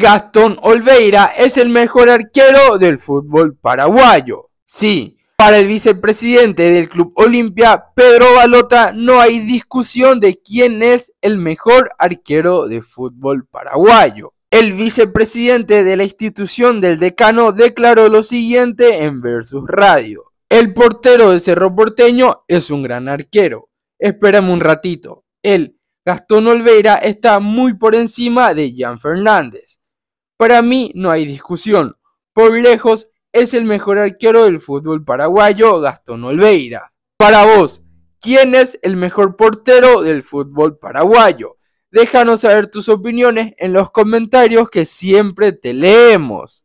Gastón Olveira es el mejor arquero del fútbol paraguayo. Sí, para el vicepresidente del Club Olimpia, Pedro Balota, no hay discusión de quién es el mejor arquero de fútbol paraguayo. El vicepresidente de la institución del decano declaró lo siguiente en Versus Radio. El portero de Cerro Porteño es un gran arquero. Espérame un ratito. El Gastón Olveira está muy por encima de Jan Fernández. Para mí no hay discusión. Por lejos es el mejor arquero del fútbol paraguayo, Gastón Olveira. Para vos, ¿quién es el mejor portero del fútbol paraguayo? Déjanos saber tus opiniones en los comentarios que siempre te leemos.